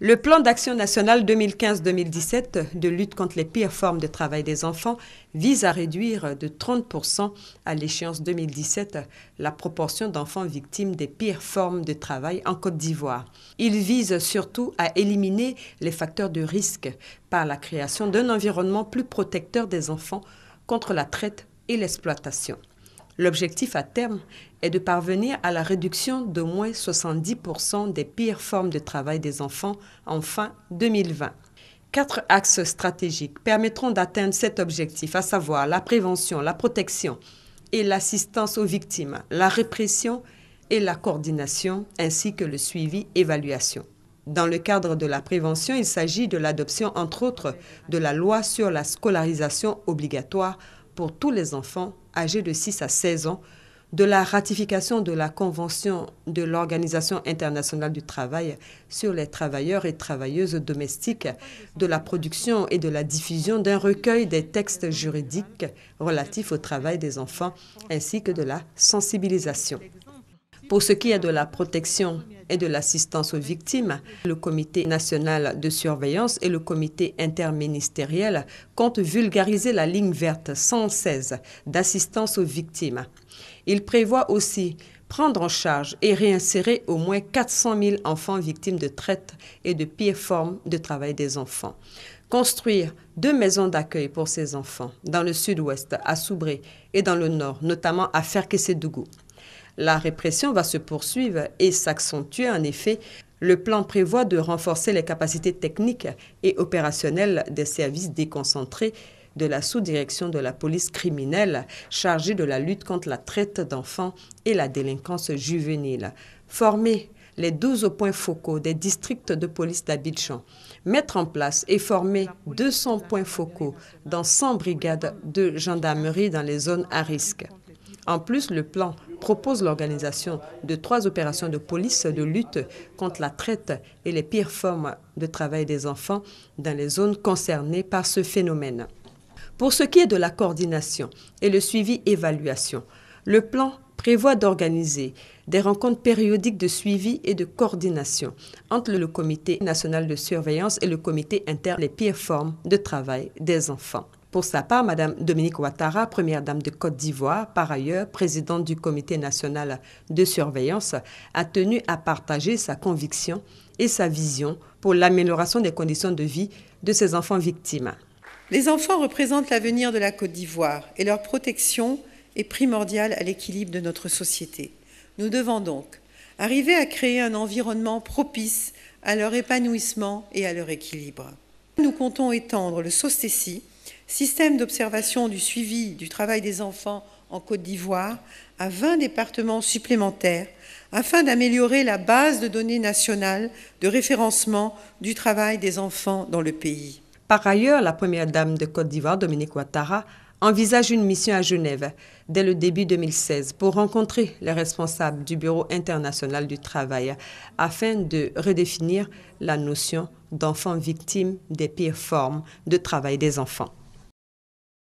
Le plan d'action national 2015-2017 de lutte contre les pires formes de travail des enfants vise à réduire de 30 à l'échéance 2017 la proportion d'enfants victimes des pires formes de travail en Côte d'Ivoire. Il vise surtout à éliminer les facteurs de risque par la création d'un environnement plus protecteur des enfants contre la traite et l'exploitation. L'objectif à terme est de parvenir à la réduction d'au moins 70% des pires formes de travail des enfants en fin 2020. Quatre axes stratégiques permettront d'atteindre cet objectif, à savoir la prévention, la protection et l'assistance aux victimes, la répression et la coordination, ainsi que le suivi-évaluation. Dans le cadre de la prévention, il s'agit de l'adoption, entre autres, de la loi sur la scolarisation obligatoire pour tous les enfants âgés de 6 à 16 ans de la ratification de la Convention de l'Organisation internationale du travail sur les travailleurs et travailleuses domestiques, de la production et de la diffusion d'un recueil des textes juridiques relatifs au travail des enfants, ainsi que de la sensibilisation. Pour ce qui est de la protection et de l'assistance aux victimes, le Comité national de surveillance et le Comité interministériel comptent vulgariser la ligne verte 116 d'assistance aux victimes. Il prévoit aussi prendre en charge et réinsérer au moins 400 000 enfants victimes de traite et de pires formes de travail des enfants. Construire deux maisons d'accueil pour ces enfants dans le sud-ouest, à Soubré, et dans le nord, notamment à Ferkesedougou. La répression va se poursuivre et s'accentuer en effet. Le plan prévoit de renforcer les capacités techniques et opérationnelles des services déconcentrés de la sous-direction de la police criminelle chargée de la lutte contre la traite d'enfants et la délinquance juvénile. Former les 12 points focaux des districts de police d'Abidjan, mettre en place et former 200 points focaux dans 100 brigades de gendarmerie dans les zones à risque. En plus, le plan propose l'organisation de trois opérations de police de lutte contre la traite et les pires formes de travail des enfants dans les zones concernées par ce phénomène. Pour ce qui est de la coordination et le suivi-évaluation, le plan prévoit d'organiser des rencontres périodiques de suivi et de coordination entre le Comité national de surveillance et le Comité inter les pires formes de travail des enfants. Pour sa part, Madame Dominique Ouattara, première dame de Côte d'Ivoire, par ailleurs présidente du Comité national de surveillance, a tenu à partager sa conviction et sa vision pour l'amélioration des conditions de vie de ces enfants victimes. Les enfants représentent l'avenir de la Côte d'Ivoire et leur protection est primordiale à l'équilibre de notre société. Nous devons donc arriver à créer un environnement propice à leur épanouissement et à leur équilibre. Nous comptons étendre le SOSTECI système d'observation du suivi du travail des enfants en Côte d'Ivoire à 20 départements supplémentaires afin d'améliorer la base de données nationale de référencement du travail des enfants dans le pays. Par ailleurs, la première dame de Côte d'Ivoire, Dominique Ouattara, envisage une mission à Genève dès le début 2016 pour rencontrer les responsables du Bureau international du travail afin de redéfinir la notion d'enfants victime des pires formes de travail des enfants.